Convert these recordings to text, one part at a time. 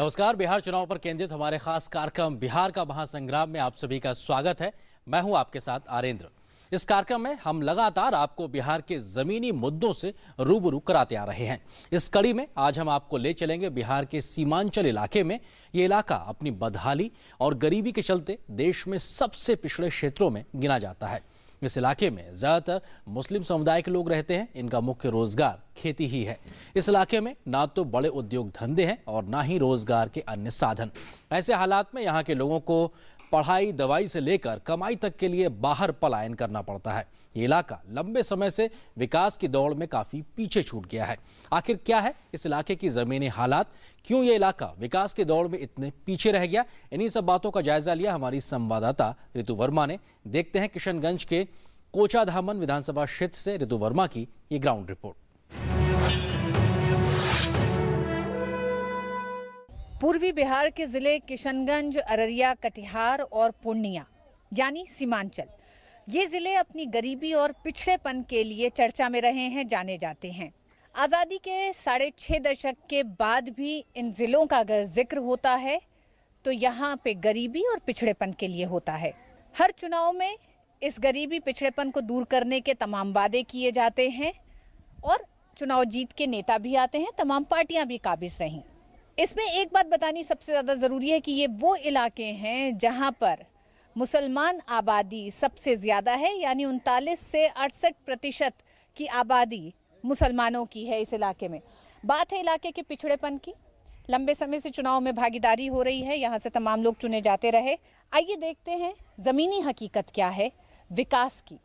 नमस्कार बिहार चुनाव पर केंद्रित हमारे खास कार्यक्रम बिहार का महासंग्राम में आप सभी का स्वागत है मैं हूं आपके साथ आरेंद्र इस कार्यक्रम में हम लगातार आपको बिहार के जमीनी मुद्दों से रूबरू कराते आ रहे हैं इस कड़ी में आज हम आपको ले चलेंगे बिहार के सीमांचल इलाके में ये इलाका अपनी बदहाली और गरीबी के चलते देश में सबसे पिछड़े क्षेत्रों में गिना जाता है इस इलाके में ज़्यादातर मुस्लिम समुदाय के लोग रहते हैं इनका मुख्य रोजगार खेती ही है इस इलाके में ना तो बड़े उद्योग धंधे हैं और ना ही रोजगार के अन्य साधन ऐसे हालात में यहाँ के लोगों को पढ़ाई दवाई से लेकर कमाई तक के लिए बाहर पलायन करना पड़ता है ये इलाका लंबे समय से विकास की दौड़ में काफ़ी पीछे छूट गया है आखिर क्या है इस इलाके की ज़मीनी हालात क्यों ये इलाका विकास की दौड़ में इतने पीछे रह गया इन्हीं सब बातों का जायजा लिया हमारी संवाददाता ऋतु वर्मा ने देखते हैं किशनगंज के कोचाधामन विधानसभा क्षेत्र से ऋतु वर्मा की ये ग्राउंड रिपोर्ट पूर्वी बिहार के जिले किशनगंज अररिया कटिहार और पूर्णिया यानी सीमांचल ये ज़िले अपनी गरीबी और पिछड़ेपन के लिए चर्चा में रहे हैं जाने जाते हैं आज़ादी के साढ़े छः दशक के बाद भी इन ज़िलों का अगर जिक्र होता है तो यहाँ पे गरीबी और पिछड़ेपन के लिए होता है हर चुनाव में इस गरीबी पिछड़ेपन को दूर करने के तमाम वादे किए जाते हैं और चुनाव जीत के नेता भी आते हैं तमाम पार्टियाँ भी काबिज रहीं इसमें एक बात बतानी सबसे ज़्यादा ज़रूरी है कि ये वो इलाके हैं जहाँ पर मुसलमान आबादी सबसे ज़्यादा है यानी उनतालीस से अड़सठ प्रतिशत की आबादी मुसलमानों की है इस इलाके में बात है इलाके के पिछड़ेपन की लंबे समय से चुनाव में भागीदारी हो रही है यहाँ से तमाम लोग चुने जाते रहे आइए देखते हैं ज़मीनी हकीकत क्या है विकास की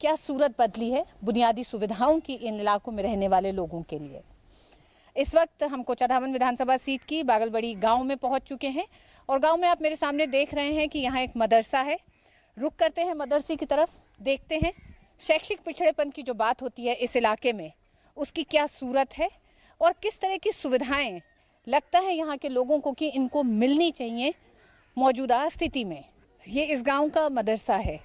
क्या सूरत बदली है बुनियादी सुविधाओं की इन इलाकों में रहने वाले लोगों के लिए इस वक्त हम कोचाधावन विधानसभा सीट की बागलबड़ी गांव में पहुंच चुके हैं और गांव में आप मेरे सामने देख रहे हैं कि यहाँ एक मदरसा है रुक करते हैं मदरसे की तरफ देखते हैं शैक्षिक पिछड़ेपन की जो बात होती है इस इलाके में उसकी क्या सूरत है और किस तरह की सुविधाएँ लगता है यहाँ के लोगों को कि इनको मिलनी चाहिए मौजूदा स्थिति में ये इस गांव का मदरसा है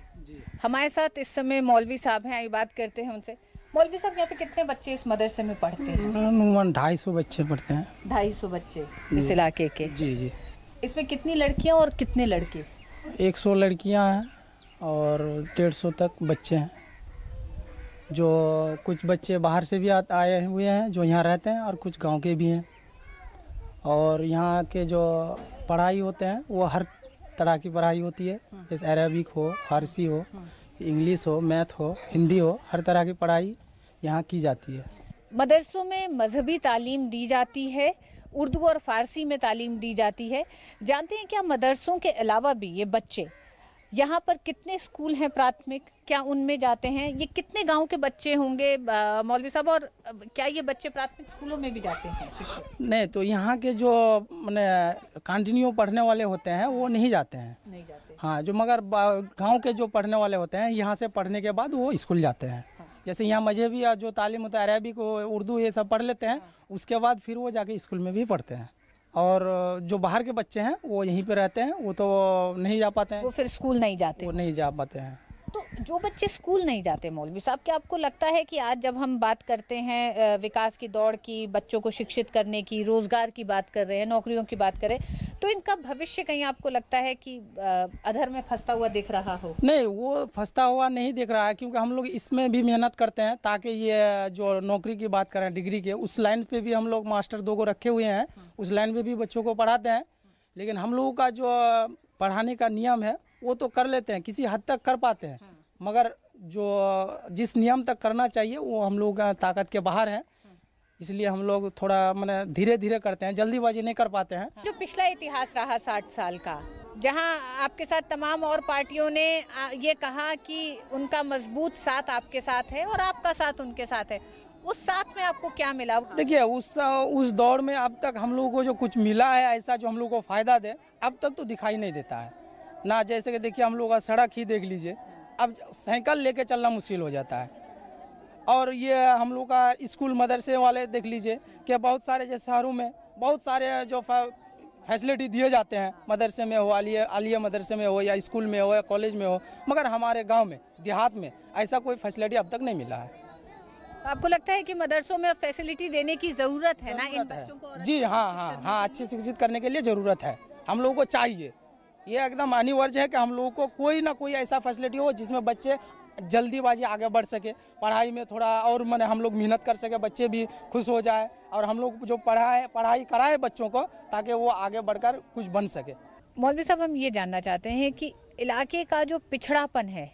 हमारे साथ इस समय मौलवी साहब हैं आई बात करते हैं उनसे मौलवी साहब यहाँ पे कितने बच्चे इस मदरसे में पढ़ते हैं हाँ, ढाई सौ बच्चे पढ़ते हैं ढाई सौ बच्चे इस इलाके के जी जी इसमें कितनी लड़कियाँ और कितने लड़के एक सौ लड़कियाँ हैं और डेढ़ सौ तक बच्चे हैं जो कुछ बच्चे बाहर से भी आए हुए हैं जो यहाँ रहते हैं और कुछ गाँव के भी हैं और यहाँ के जो पढ़ाई होते हैं वो हर तरह की पढ़ाई होती है हाँ। जैसे अरबिक हो फारसी हो हाँ। इंग्लिश हो मैथ हो हिंदी हो हर तरह की पढ़ाई यहाँ की जाती है मदरसों में मजहबी तालीम दी जाती है उर्दू और फ़ारसी में तालीम दी जाती है जानते हैं क्या मदरसों के अलावा भी ये बच्चे यहाँ पर कितने स्कूल हैं प्राथमिक क्या उनमें जाते हैं ये कितने गांव के बच्चे होंगे मौलवी साहब और क्या ये बच्चे प्राथमिक स्कूलों में भी जाते हैं नहीं तो यहाँ के जो मैंने कंटिन्यू पढ़ने वाले होते हैं वो नहीं जाते हैं नहीं जाते हाँ जो मगर गाँव के जो पढ़ने वाले होते हैं यहाँ से पढ़ने के बाद वो स्कूल जाते हैं हाँ। जैसे यहाँ मजहबी या जो तालीम होता है अरबी को उर्दू ये सब पढ़ लेते हैं हाँ। उसके बाद फिर वो जाके स्कूल में भी पढ़ते हैं और जो बाहर के बच्चे हैं वो यहीं पे रहते हैं वो तो नहीं जा पाते हैं वो फिर स्कूल नहीं जाते वो नहीं जा पाते हैं तो जो बच्चे स्कूल नहीं जाते मौलवी साहब क्या आपको लगता है कि आज जब हम बात करते हैं विकास की दौड़ की बच्चों को शिक्षित करने की रोज़गार की बात कर रहे हैं नौकरियों की बात करें तो इनका भविष्य कहीं आपको लगता है कि अधर में फंसता हुआ दिख रहा हो नहीं वो फंसता हुआ नहीं दिख रहा है क्योंकि हम लोग इसमें भी मेहनत करते हैं ताकि ये जो नौकरी की बात करें डिग्री के उस लाइन पे भी हम लोग मास्टर दो को रखे हुए हैं हम्म। उस लाइन पे भी बच्चों को पढ़ाते हैं लेकिन हम लोगों का जो पढ़ाने का नियम है वो तो कर लेते हैं किसी हद तक कर पाते हैं मगर जो जिस नियम तक करना चाहिए वो हम लोग ताकत के बाहर है इसलिए हम लोग थोड़ा मैंने धीरे धीरे करते हैं जल्दीबाजी नहीं कर पाते हैं जो पिछला इतिहास रहा साठ साल का जहां आपके साथ तमाम और पार्टियों ने ये कहा कि उनका मजबूत साथ आपके साथ है और आपका साथ उनके साथ है उस साथ में आपको क्या मिला देखिए उस उस दौर में अब तक हम लोगों को जो कुछ मिला है ऐसा जो हम लोगों को फायदा दे अब तक तो दिखाई नहीं देता है ना जैसे कि देखिए हम लोग का सड़क ही देख लीजिए अब साइकिल लेके चलना मुश्किल हो जाता है और ये हम लोग का स्कूल मदरसे वाले देख लीजिए कि बहुत सारे जैसे शहरों में बहुत सारे जो फैसिलिटी दिए जाते हैं मदरसे में हो आलिया आलिया मदरसे में हो या स्कूल में हो या कॉलेज में हो मगर हमारे गांव में देहात में ऐसा कोई फैसिलिटी अब तक नहीं मिला है तो आपको लगता है कि मदरसों में फैसिलिटी देने की ज़रूरत है ना इन बच्चों को जी हाँ हाँ हाँ अच्छे शिक्षित करने के लिए ज़रूरत है हम लोगों को चाहिए ये एकदम अनिवार्य है कि हम लोगों को कोई ना कोई ऐसा फैसिलिटी हो जिसमें बच्चे जल्दीबाजी आगे बढ़ सके पढ़ाई में थोड़ा और मैंने हम लोग मेहनत कर सके बच्चे भी खुश हो जाए और हम लोग जो पढ़ाए पढ़ाई कराए बच्चों को ताकि वो आगे बढ़कर कुछ बन सके मौलवी साहब हम ये जानना चाहते हैं कि इलाके का जो पिछड़ापन है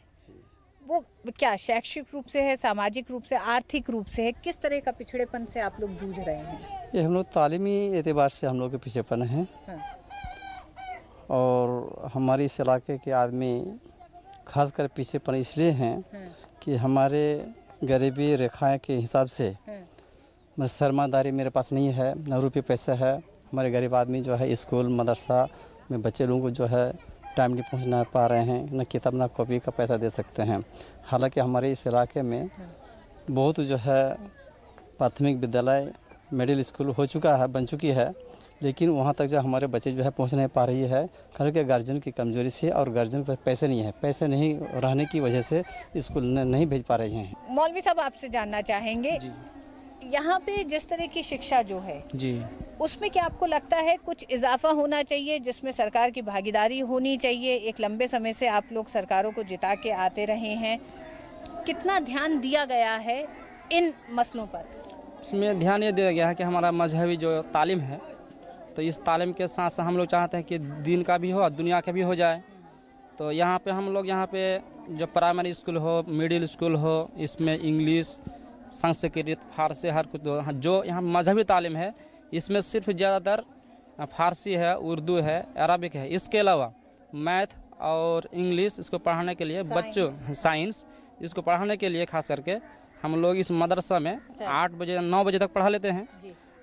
वो क्या शैक्षिक रूप से है सामाजिक रूप से आर्थिक रूप से है किस तरह का पिछड़ेपन से आप लोग जूझ रहे हैं ये हम लोग तालीमी एतबार से हम लोग के पिछड़ेपन है हाँ। और हमारे इस इलाके के आदमी खासकर पीछे पर इसलिए हैं हम्म। कि हमारे गरीबी रेखाएं के हिसाब से हम्म। मतलब सरमादारी मेरे पास नहीं है न रुपये पैसा है हमारे गरीब आदमी जो है स्कूल मदरसा में बच्चे लोगों को जो है टाइमली पहुँच ना पा रहे हैं न किताब ना कॉपी का पैसा दे सकते हैं हालांकि हमारे इस इलाके में हम्म। बहुत जो है प्राथमिक विद्यालय मिडिल स्कूल हो चुका है बन चुकी है लेकिन वहाँ तक जो हमारे बच्चे जो है पहुँच नहीं पा रही है घर के गार्जियन की कमजोरी से और गार्जियन पर पैसे नहीं है पैसे नहीं रहने की वजह से स्कूल नहीं भेज पा रहे हैं मौलवी साहब आपसे जानना चाहेंगे यहाँ पे जिस तरह की शिक्षा जो है जी उसमें क्या आपको लगता है कुछ इजाफा होना चाहिए जिसमें सरकार की भागीदारी होनी चाहिए एक लंबे समय से आप लोग सरकारों को जिता के आते रहे हैं कितना ध्यान दिया गया है इन मसलों पर इसमें ध्यान ये दिया गया है कि हमारा मजहबी जो तालीम है तो इस तालीम के साथ साथ हम लोग चाहते हैं कि दिन का भी हो और दुनिया का भी हो जाए तो यहाँ पे हम लोग यहाँ पे जो प्राइमरी स्कूल हो मिडिल स्कूल हो इसमें इंग्लिश संस्कृत फारसी हर कुछ जो यहाँ मजहबी तालीम है इसमें सिर्फ ज़्यादातर फारसी है उर्दू है अरबिक है इसके अलावा मैथ और इंग्लिश इसको पढ़ाने के लिए बच्चों साइंस इसको पढ़ाने के लिए खास करके हम लोग इस मदरसा में आठ बजे नौ बजे तक पढ़ा लेते हैं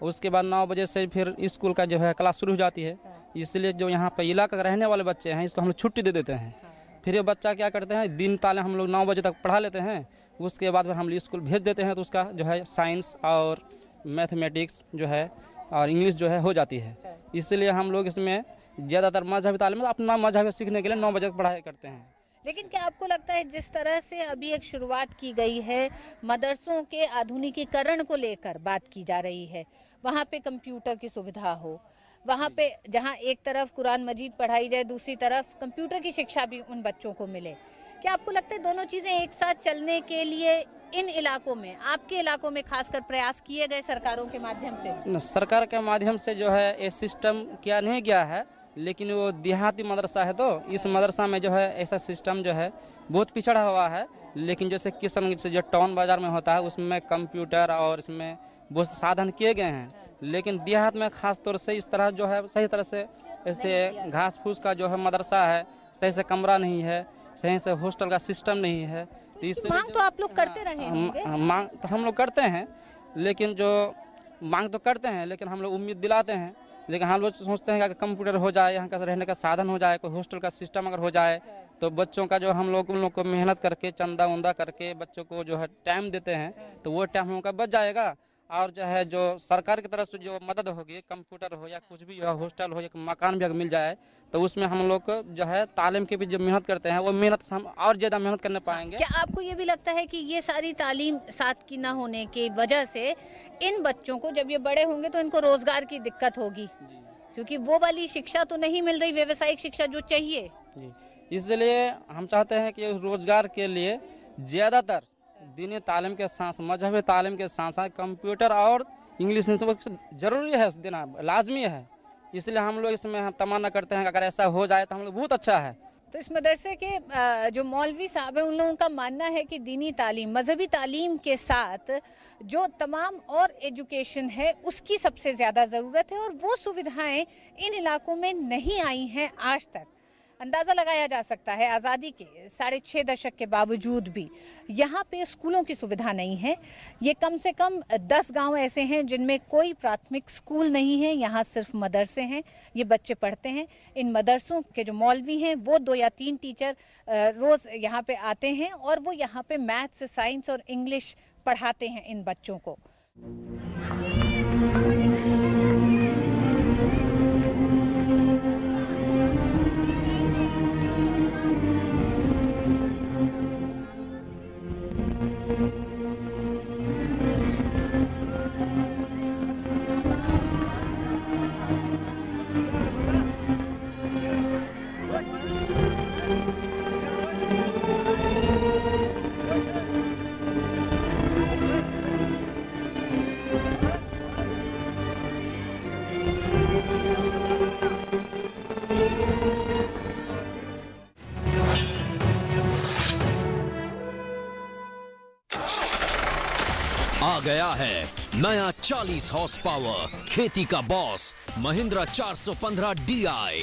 उसके बाद नौ बजे से फिर स्कूल का जो है क्लास शुरू हो जाती है इसलिए जो यहाँ पर इलाका रहने वाले बच्चे हैं इसको हम लोग छुट्टी दे देते हैं फिर ये बच्चा क्या करते हैं दिन ताले हम लोग नौ बजे तक पढ़ा लेते हैं उसके बाद फिर हम लोग स्कूल भेज देते हैं तो उसका जो है साइंस और मैथमेटिक्स जो है और इंग्लिश जो है हो जाती है इसलिए हम लोग इसमें ज़्यादातर मजहबी तालीम मतलब अपना मजहब सीखने के लिए नौ बजे तक पढ़ाई करते हैं लेकिन क्या आपको लगता है जिस तरह से अभी एक शुरुआत की गई है मदरसों के आधुनिकीकरण को लेकर बात की जा रही है वहाँ पे कंप्यूटर की सुविधा हो वहाँ पे जहाँ एक तरफ कुरान मजीद पढ़ाई जाए दूसरी तरफ कंप्यूटर की शिक्षा भी उन बच्चों को मिले क्या आपको लगता है दोनों चीज़ें एक साथ चलने के लिए इन इलाकों में आपके इलाकों में खासकर प्रयास किए गए सरकारों के माध्यम से सरकार के माध्यम से जो है ये सिस्टम किया नहीं गया है लेकिन वो देहाती मदरसा है तो इस मदरसा में जो है ऐसा सिस्टम जो है बहुत पिछड़ा हुआ है लेकिन जैसे किसम से जो टाउन बाज़ार में होता है उसमें कंप्यूटर और इसमें वो साधन किए गए हैं लेकिन देहात में खास तौर से इस तरह जो है सही तरह से ऐसे घास फूस का जो है मदरसा है सही से कमरा नहीं है सही से हॉस्टल का सिस्टम नहीं है तो इस मांग तो आप लोग करते रहे मांग तो हम लोग करते हैं लेकिन जो मांग तो करते हैं लेकिन हम लोग उम्मीद दिलाते हैं लेकिन हम लोग सोचते हैं कि कंप्यूटर हो जाए यहाँ का रहने का साधन हो जाए कोई हॉस्टल का सिस्टम अगर हो जाए तो बच्चों का जो हम लोग उन लोग को मेहनत करके चंदा उंदा करके बच्चों को जो है टाइम देते हैं तो वो टाइम हम का बच जाएगा और जो है जो सरकार की तरफ से जो मदद होगी कंप्यूटर हो या कुछ भी हो हॉस्टल हो या मकान भी अगर मिल जाए तो उसमें हम लोग जो है तालीम की भी जो मेहनत करते हैं वो मेहनत हम और ज़्यादा मेहनत करने पाएंगे क्या आपको ये भी लगता है कि ये सारी तालीम साथ की ना होने की वजह से इन बच्चों को जब ये बड़े होंगे तो इनको रोज़गार की दिक्कत होगी क्योंकि वो वाली शिक्षा तो नहीं मिल रही व्यवसायिक शिक्षा जो चाहिए इसलिए हम चाहते हैं कि रोज़गार के लिए ज़्यादातर दीन तालीम के साथ मजहब तालीम के साथ साथ हाँ, कंप्यूटर और इंग्लिश ज़रूरी है देना हाँ, लाजमी है इसलिए हम लोग इसमें हम तमन्ना करते हैं अगर ऐसा हो जाए तो हम लोग बहुत अच्छा है तो इस मदरसे के जो मौलवी साहब हैं उन लोगों का मानना है कि दीनी तालीम मजहबी तालीम के साथ जो तमाम और एजुकेशन है उसकी सबसे ज़्यादा ज़रूरत है और वो सुविधाएं इन इलाकों में नहीं आई हैं आज तक अंदाज़ा लगाया जा सकता है आज़ादी के साढ़े छः दशक के बावजूद भी यहाँ पे स्कूलों की सुविधा नहीं है ये कम से कम दस गांव ऐसे हैं जिनमें कोई प्राथमिक स्कूल नहीं है यहाँ सिर्फ मदरसे हैं ये बच्चे पढ़ते हैं इन मदरसों के जो मौलवी हैं वो दो या तीन टीचर रोज़ यहाँ पर आते हैं और वो यहाँ पर मैथ्स साइंस और इंग्लिश पढ़ाते हैं इन बच्चों को आया है नया 40 हॉर्स पावर खेती का बॉस महिंद्रा 415 डीआई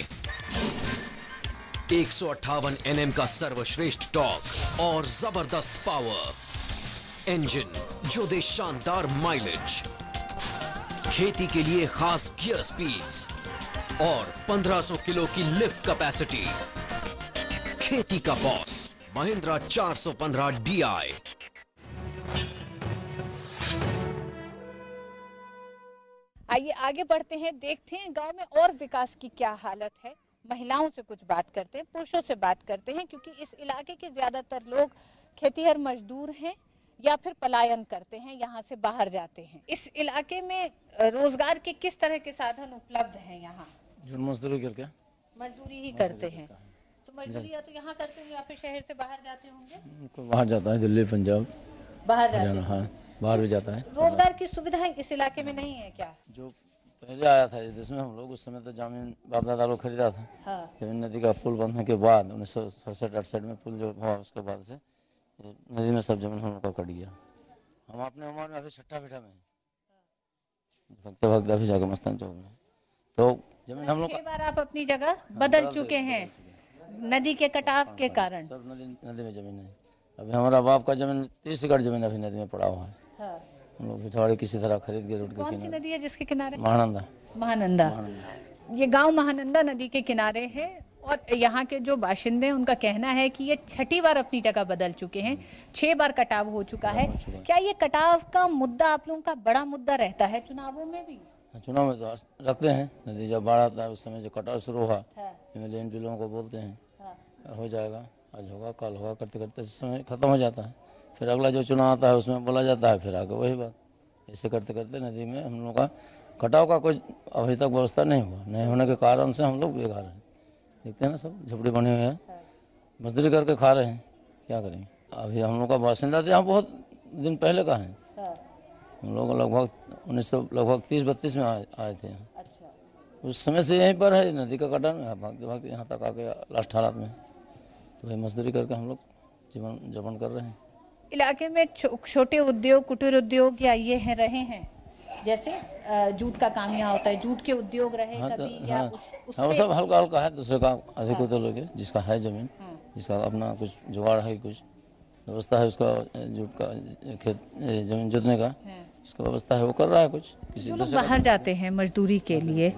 एक सौ एनएम का सर्वश्रेष्ठ टॉक और जबरदस्त पावर इंजन जो दे शानदार माइलेज खेती के लिए खास गियर स्पीड्स और 1500 किलो की लिफ्ट कैपेसिटी खेती का बॉस महिंद्रा 415 डीआई आइए आगे बढ़ते हैं देखते हैं गांव में और विकास की क्या हालत है महिलाओं से कुछ बात करते हैं पुरुषों से बात करते हैं क्योंकि इस इलाके के ज़्यादातर लोग खेतीहर मजदूर हैं या फिर पलायन करते हैं यहाँ से बाहर जाते हैं इस इलाके में रोजगार के किस तरह के साधन उपलब्ध है यहाँ मजदूरी करके मजदूरी ही करते हैं हाँ। तो मजदूरी या तो यहाँ करते हैं या फिर शहर से बाहर जाते होंगे बाहर जाता है दिल्ली पंजाब बाहर जाते हैं हाँ। बाहर भी जाता है रोजगार की सुविधा इस इलाके में नहीं है क्या जो पहले आया था जिसमें हम लोग उस समय तो जमीन बाप दादा लोग खरीदा था हाँ। जमीन नदी का पुल बनने के बाद उन्नीस सौ सड़सठ अड़सठ में पुल जो हुआ उसके बाद से नदी में सब जमीन हम लोग का कट गया हम अपने उम्र में अभी छठा बीठा में भक्त भक्त अभी जाकर मस्तान चौक में तो जमीन हम लोग बार आप अपनी जगह हाँ, बदल चुके हैं नदी के कटाव के हाँ, कारण सब नदी नदी में जमीन है अभी हमारा बाप का जमीन तीस एकड़ जमीन अभी नदी में पड़ा हुआ है हाँ। किसी तरह खरीद के रोड कौन सी नदी है जिसके किनारे महानंदा महानंदा ये गांव महानंदा नदी के किनारे है और यहाँ के जो बाशिंदे हैं उनका कहना है कि ये छठी बार अपनी जगह बदल चुके हैं छह बार कटाव हो चुका है क्या ये कटाव का मुद्दा आप लोगों का बड़ा मुद्दा रहता है चुनावों में भी हाँ, चुनाव में तो रखते हैं नदी जब बाढ़ आता है उस समय जो कटाव शुरू हुआ एम हाँ। को बोलते हैं हाँ। हो जाएगा आज होगा कल होगा करते करते समय खत्म हो जाता है फिर अगला जो चुनाव आता है उसमें बोला जाता है फिर आगे वही बात ऐसे करते करते नदी में हम लोग का कटाव का कोई अभी तक व्यवस्था नहीं हुआ नहीं होने के कारण से हम लोग बेकार हैं देखते हैं ना सब झपड़ी बनी हुई है मजदूरी करके खा रहे हैं क्या करें अभी हम लोग का बासिंदा तो यहाँ बहुत दिन पहले का है हम लोग लगभग उन्नीस सौ लगभग तीस बत्तीस में आए आए थे अच्छा। उस समय से यहीं पर है नदी का कटान में भागते भागते यहाँ तक आके लास्ट हालात में तो वही मजदूरी करके हम लोग जीवन जपन कर रहे हैं इलाके में छोटे उद्योग कुटीर उद्योग या ये हैं रहे हैं जैसे जूट का काम यहाँ होता है जूट के उद्योग रहे हाँ, कभी हाँ, या हाँ, उस, उस हाँ, सब हल्का हल्का है दूसरे का अधिक हाँ, लोग जिसका है जमीन हाँ, जिसका अपना कुछ जुगाड़ है कुछ व्यवस्था है उसका जूट का खेत जमीन जोतने का हाँ। उसका व्यवस्था है वो कर रहा है कुछ तो किसी जो लोग बाहर जाते हैं मजदूरी के हाँ। लिए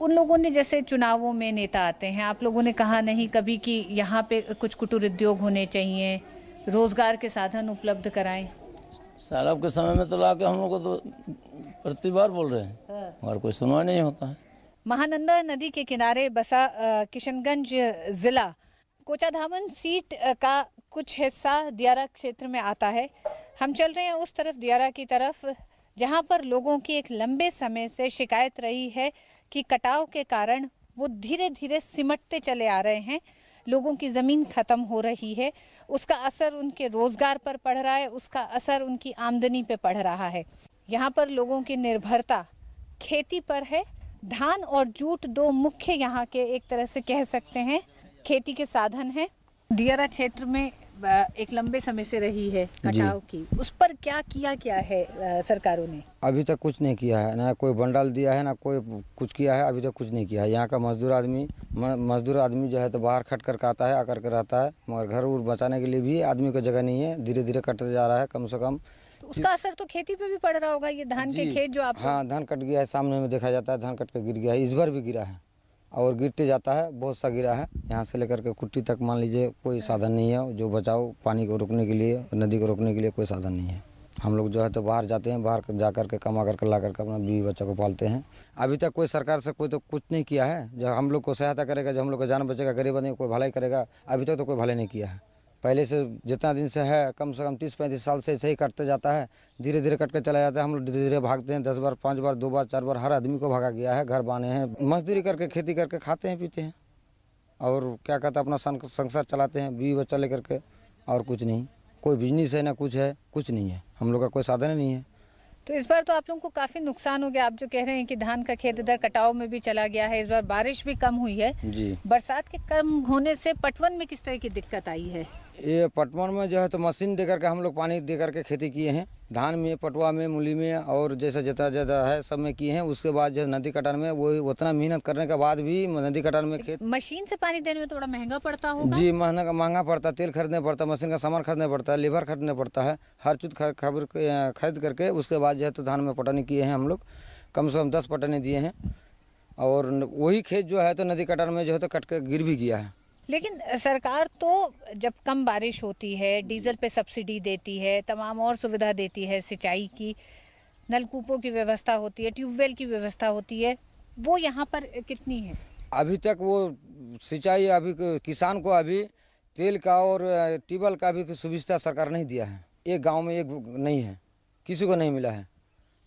उन लोगों ने जैसे चुनावों में नेता आते हैं आप लोगों ने कहा नहीं कभी कि यहाँ पे कुछ कुटुर उद्योग होने चाहिए रोज़गार के साधन उपलब्ध कराएं सैलाब के समय में तो ला के हम लोग तो प्रतिबार बोल रहे हैं और हाँ। कोई सुनवाई नहीं होता है महानंदा नदी के किनारे बसा किशनगंज ज़िला कोचाधामन सीट का कुछ हिस्सा दियारा क्षेत्र में आता है हम चल रहे हैं उस तरफ दियारा की तरफ जहां पर लोगों की एक लंबे समय से शिकायत रही है कि कटाव के कारण वो धीरे धीरे सिमटते चले आ रहे हैं लोगों की ज़मीन ख़त्म हो रही है उसका असर उनके रोज़गार पर पड़ रहा है उसका असर उनकी आमदनी पे पड़ रहा है यहाँ पर लोगों की निर्भरता खेती पर है धान और जूट दो मुख्य यहाँ के एक तरह से कह सकते हैं खेती के साधन हैं दियरा क्षेत्र में एक लंबे समय से रही है कटाव की उस पर क्या किया क्या है सरकारों ने अभी तक कुछ नहीं किया है ना कोई बंडाल दिया है ना कोई कुछ किया है अभी तक कुछ नहीं किया है यहाँ का मजदूर आदमी मजदूर आदमी जो है तो बाहर खट करके आता है आकर के रहता है मगर घर उर बचाने के लिए भी आदमी को जगह नहीं है धीरे धीरे कटते जा रहा है कम से कम तो उसका असर तो खेती पे भी पड़ रहा होगा ये धान के खेत जो आप हाँ धान कट गया है सामने में देखा जाता है धान कट कर गिर गया है इस बार भी गिरा है और गिरते जाता है बहुत सा गिरा है यहाँ से लेकर के कुट्टी तक मान लीजिए कोई साधन नहीं है जो बचाओ पानी को रोकने के लिए नदी को रोकने के लिए कोई साधन नहीं है हम लोग जो है तो बाहर जाते हैं बाहर जा कर के कमा करके ला करके अपना बीवी बच्चा को पालते हैं अभी तक कोई सरकार से कोई तो कुछ नहीं किया है जो हम लोग को सहायता करेगा जो हम लोग को जान बचेगा गरीब आदमी कोई भलाई करेगा अभी तक तो कोई भलाई नहीं किया है पहले से जितना दिन से है कम से कम तीस पैंतीस साल से ऐसे ही कटते जाता है धीरे धीरे कट के चला जाता है हम लोग धीरे धीरे भागते हैं दस बार पाँच बार दो बार चार बार हर आदमी को भागा गया है घर बने हैं मजदूरी करके खेती करके खाते हैं पीते हैं और क्या कहते हैं अपना संसार चलाते हैं बीवी बच्चा लेकर के और कुछ नहीं कोई बिजनेस है ना कुछ है कुछ नहीं है हम लोग का कोई साधन नहीं है तो इस बार तो आप लोगों को काफ़ी नुकसान हो गया आप जो कह रहे हैं कि धान का खेत इधर कटाव में भी चला गया है इस बार बारिश भी कम हुई है जी बरसात के कम होने से पटवन में किस तरह की दिक्कत आई है ये पटवन में जो है तो मशीन देकर के हम लोग पानी दे करके खेती किए हैं धान में पटवा में मूली में और जैसा जितना ज़्यादा है सब में किए हैं उसके बाद जो नदी कटान में वो उतना मेहनत करने के बाद भी नदी कटान में खेत मशीन से पानी देने में थोड़ा महंगा पड़ता होगा जी महंगा महंगा पड़ता तेल खरीदना पड़ता मशीन का सामान खरीदना पड़ता है लेबर खरीदना पड़ता है हर चीज़ खबर खरीद करके उसके बाद जो है तो धान में पटानी किए हैं हम लोग कम से कम दस पटाने दिए हैं और वही खेत जो है तो नदी कटान में जो है तो कट कर गिर भी गया है लेकिन सरकार तो जब कम बारिश होती है डीजल पे सब्सिडी देती है तमाम और सुविधा देती है सिंचाई की नलकूपों की व्यवस्था होती है ट्यूबवेल की व्यवस्था होती है वो यहाँ पर कितनी है अभी तक वो सिंचाई अभी किसान को अभी तेल का और ट्यूबवेल का भी सुविधा सरकार नहीं दिया है एक गांव में एक नहीं है किसी को नहीं मिला है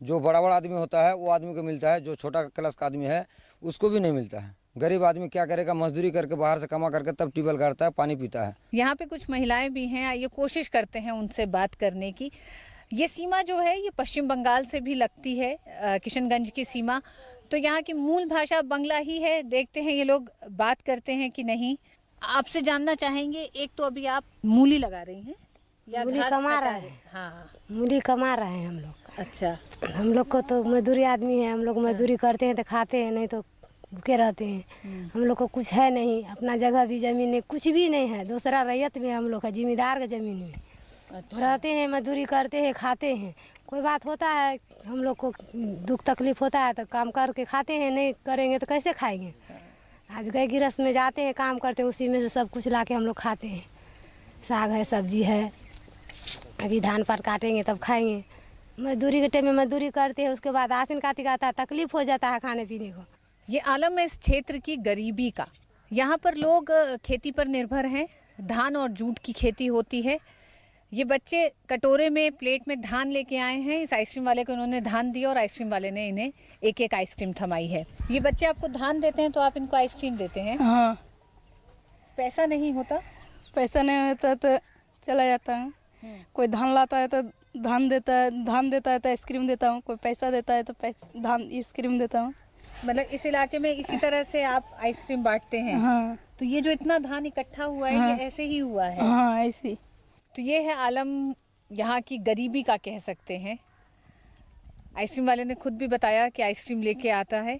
जो बड़ा बड़ा आदमी होता है वो आदमी को मिलता है जो छोटा क्लास का आदमी है उसको भी नहीं मिलता है गरीब आदमी क्या करेगा मजदूरी करके बाहर से कमा करके तब ट्यूबवेल गाड़ता है पानी पीता है यहाँ पे कुछ महिलाएं भी हैं ये कोशिश करते हैं उनसे बात करने की ये सीमा जो है ये पश्चिम बंगाल से भी लगती है किशनगंज की सीमा तो यहाँ की मूल भाषा बंगला ही है देखते हैं ये लोग बात करते हैं कि नहीं आपसे जानना चाहेंगे एक तो अभी आप मूली लगा रही हैं या मूली कमा रहे हैं हाँ, हाँ मूली कमा रहे हैं हम लोग अच्छा हम लोग को तो मजदूरी आदमी है हम लोग मजदूरी करते हैं तो खाते हैं नहीं तो भूखे रहते हैं हम्म। हम लोग को कुछ है नहीं अपना जगह भी ज़मीन है कुछ भी नहीं है दूसरा रैयत में हम लोग का जिम्मेदार का ज़मीन में अच्छा। रहते हैं मजदूरी करते हैं खाते हैं कोई बात होता है हम लोग को दुख तकलीफ होता है तो काम करके खाते हैं नहीं करेंगे तो कैसे खाएंगे हाँ। आज गए गिरस में जाते हैं काम करते हैं उसी में से सब कुछ ला के हम लोग खाते हैं साग है सब्जी है अभी धान पर काटेंगे तब खाएंगे मजदूरी के टाइम में मजदूरी करते हैं उसके बाद आसिन कातिक आता है तकलीफ हो जाता है खाने पीने को ये आलम है इस क्षेत्र की गरीबी का यहाँ पर लोग खेती पर निर्भर हैं धान और जूट की खेती होती है ये बच्चे कटोरे में प्लेट में धान लेके आए हैं इस आइसक्रीम वाले को इन्होंने धान दिया और आइसक्रीम वाले ने इन्हें एक एक आइसक्रीम थमाई है ये बच्चे आपको धान देते हैं तो आप इनको आइसक्रीम देते हैं हाँ पैसा नहीं होता पैसा नहीं होता तो चला जाता है हम्म। कोई धान लाता है तो धान देता है धान देता है तो आइसक्रीम देता हूँ कोई पैसा देता है तो पैसा धान आइसक्रीम देता हूँ मतलब इस इलाके में इसी तरह से आप आइसक्रीम बांटते हैं हाँ तो ये जो इतना धान इकट्ठा हुआ है हाँ, ये ऐसे ही हुआ है हाँ ऐसे तो ये है आलम यहाँ की गरीबी का कह सकते हैं आइसक्रीम वाले ने खुद भी बताया कि आइसक्रीम लेके आता है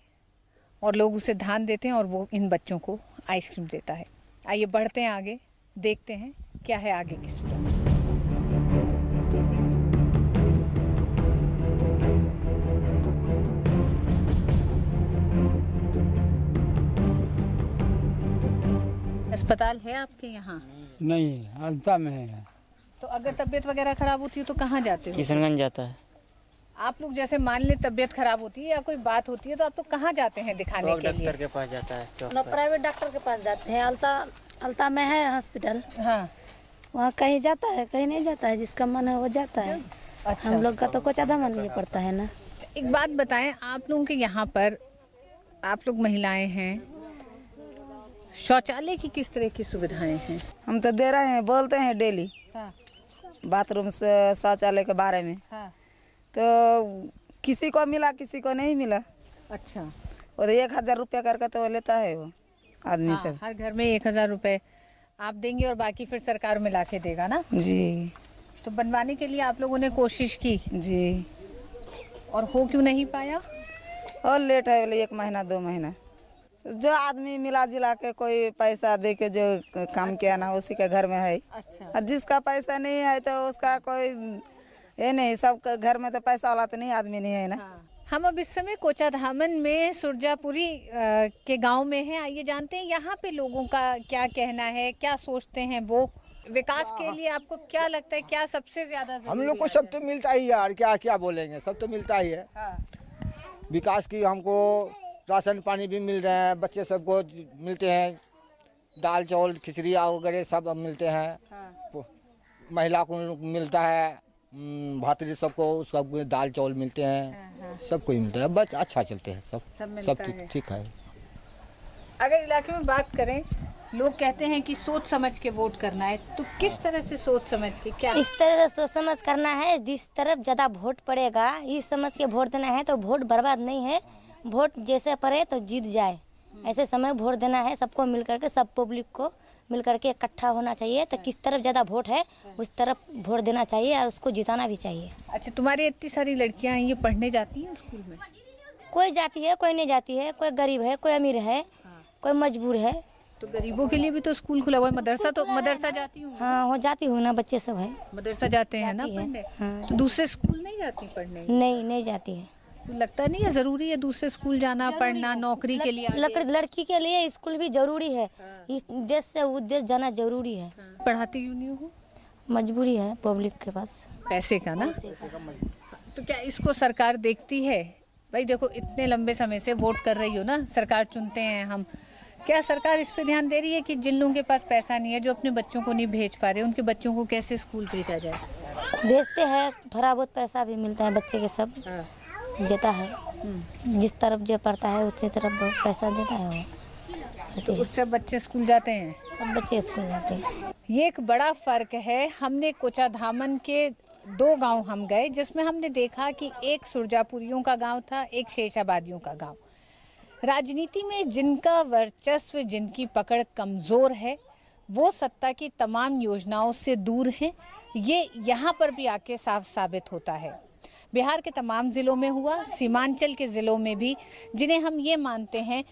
और लोग उसे धान देते हैं और वो इन बच्चों को आइसक्रीम देता है आइए बढ़ते हैं आगे देखते हैं क्या है आगे की सूरत अस्पताल है आपके यहाँ नहीं अलता में है तो अगर तबीयत वगैरह खराब होती है तो कहाँ जाते हो किशनगंज जाता है आप लोग जैसे मान ले तबियत खराब होती है या कोई बात होती है तो आप लोग कहाँ जाते हैं दिखाने के लिए के पास जाता है प्राइवेट डॉक्टर के पास जाते हैं अलता अलता में है हॉस्पिटल हाँ वहाँ कहीं जाता है कहीं नहीं जाता है जिसका मन है वो जाता है अच्छा। हम लोग का तो कुछ आधा मन नहीं पड़ता है ना एक बात बताएं आप लोगों के यहाँ पर आप लोग महिलाएं हैं शौचालय की किस तरह की सुविधाएं हैं हम तो दे रहे हैं बोलते हैं डेली हाँ। बाथरूम शौचालय के बारे में हाँ। तो किसी को मिला किसी को नहीं मिला अच्छा और तो एक हज़ार रुपये करके तो लेता है वो आदमी हाँ, सब हर घर में एक हज़ार रुपये आप देंगे और बाकी फिर सरकार में ला के देगा ना जी तो बनवाने के लिए आप लोगों ने कोशिश की जी और हो क्यों नहीं पाया और लेट है बोले एक महीना दो महीना जो आदमी मिला जुला के कोई पैसा दे के जो काम किया ना उसी के घर में है अच्छा। और जिसका पैसा नहीं है तो उसका कोई ये नहीं सब घर में तो पैसा वाला तो नहीं आदमी नहीं है ना हाँ। हम अब इस समय कोचा धामन में सुरजापुरी के गांव में हैं आइए जानते हैं यहाँ पे लोगों का क्या कहना है क्या सोचते हैं वो विकास के हाँ। लिए आपको क्या लगता है क्या सबसे ज्यादा हम लोग को सब तो मिलता ही यार क्या क्या बोलेंगे सब तो मिलता ही है हाँ। विकास की हमको राशन पानी भी मिल रहे हैं बच्चे सबको मिलते हैं दाल चावल खिचड़ी वगैरह सब मिलते हैं हाँ। महिला को मिलता है भातरी सबको उसका दाल चावल मिलते हैं हाँ, हाँ। सब कोई मिलता है बस अच्छा चलते हैं सब सब, सब ठीक है अगर इलाके में बात करें लोग कहते हैं कि सोच समझ के वोट करना है तो किस तरह से सोच समझ के क्या इस तरह से सोच समझ करना है जिस तरफ ज़्यादा वोट पड़ेगा इस समझ के वोट देना है तो वोट बर्बाद नहीं है वोट जैसे पड़े तो जीत जाए हम्म। ऐसे समय वोट देना है सबको मिल करके सब पब्लिक को मिल करके इकट्ठा होना चाहिए तो हाँ। किस तरफ ज़्यादा वोट है हाँ। उस तरफ वोट देना चाहिए और उसको जिताना भी चाहिए अच्छा तुम्हारी इतनी सारी लड़कियाँ हैं ये पढ़ने जाती हैं स्कूल में कोई जाती है कोई नहीं जाती है कोई गरीब है कोई अमीर है हाँ। कोई मजबूर है तो गरीबों के लिए भी तो स्कूल खुला हुआ है मदरसा तो मदरसा जाती हूँ हाँ हो जाती हूँ ना बच्चे सब है मदरसा जाते हैं ना पढ़ने हाँ। तो दूसरे स्कूल नहीं जाती पढ़ने नहीं नहीं जाती है लगता नहीं है ज़रूरी है दूसरे स्कूल जाना पढ़ना नौकरी के लिए लड़की के लिए स्कूल भी ज़रूरी है हाँ। इस देश से उस देश जाना ज़रूरी है हाँ। पढ़ाती क्यों नहीं हो मजबूरी है पब्लिक के पास पैसे का ना तो क्या इसको सरकार देखती है भाई देखो इतने लंबे समय से वोट कर रही हो ना सरकार चुनते हैं हम क्या सरकार इस पे ध्यान दे रही है कि जिन लोगों के पास पैसा नहीं है जो अपने बच्चों को नहीं भेज पा रहे उनके बच्चों को कैसे स्कूल भेजा जाए भेजते हैं थोड़ा बहुत पैसा भी मिलता है बच्चे के सब हाँ। जता है हम्म। जिस तरफ जो पढ़ता है उसी तरफ पैसा देता है वो तो उससे बच्चे स्कूल जाते हैं सब बच्चे स्कूल जाते हैं ये एक बड़ा फर्क है हमने कोचा धामन के दो गांव हम गए जिसमें हमने देखा कि एक सुरजापुरियों का गांव था एक शेषाबादियों का गांव राजनीति में जिनका वर्चस्व जिनकी पकड़ कमज़ोर है वो सत्ता की तमाम योजनाओं से दूर हैं ये यहाँ पर भी आके साफ साबित होता है बिहार के तमाम ज़िलों में हुआ सीमांचल के ज़िलों में भी जिन्हें हम ये मानते हैं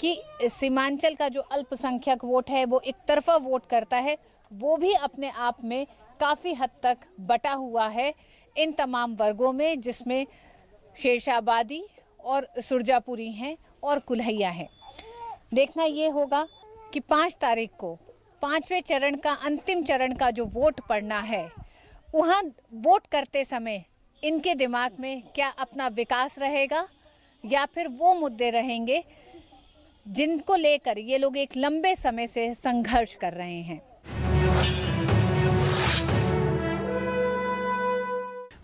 कि सीमांचल का जो अल्पसंख्यक वोट है वो एक तरफा वोट करता है वो भी अपने आप में काफ़ी हद तक बटा हुआ है इन तमाम वर्गों में जिसमें शेरशाबादी और सुरजापुरी हैं और कुल्हैया हैं देखना ये होगा कि पाँच तारीख को पाँचवें चरण का अंतिम चरण का जो वोट पड़ना है वहाँ वोट करते समय इनके दिमाग में क्या अपना विकास रहेगा या फिर वो मुद्दे रहेंगे जिनको लेकर ये लोग एक लंबे समय से संघर्ष कर रहे हैं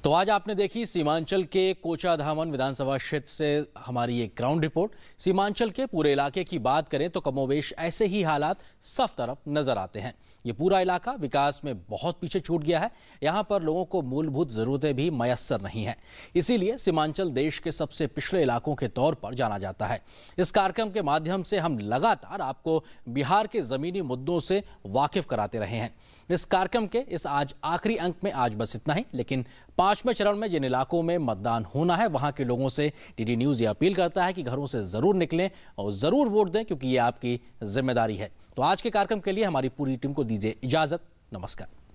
तो आज आपने देखी सीमांचल के कोचाधामन विधानसभा क्षेत्र से हमारी एक ग्राउंड रिपोर्ट सीमांचल के पूरे इलाके की बात करें तो कमोवेश ऐसे ही हालात सब तरफ नजर आते हैं ये पूरा इलाका विकास में बहुत पीछे छूट गया है यहाँ पर लोगों को मूलभूत ज़रूरतें भी मयसर नहीं हैं इसीलिए सीमांचल देश के सबसे पिछड़े इलाकों के तौर पर जाना जाता है इस कार्यक्रम के माध्यम से हम लगातार आपको बिहार के ज़मीनी मुद्दों से वाकिफ़ कराते रहे हैं इस कार्यक्रम के इस आज आखिरी अंक में आज बस इतना ही लेकिन पांचवें चरण में जिन इलाकों में मतदान होना है वहां के लोगों से डीडी न्यूज़ ये अपील करता है कि घरों से ज़रूर निकलें और ज़रूर वोट दें क्योंकि ये आपकी जिम्मेदारी है तो आज के कार्यक्रम के लिए हमारी पूरी टीम को दीजिए इजाजत नमस्कार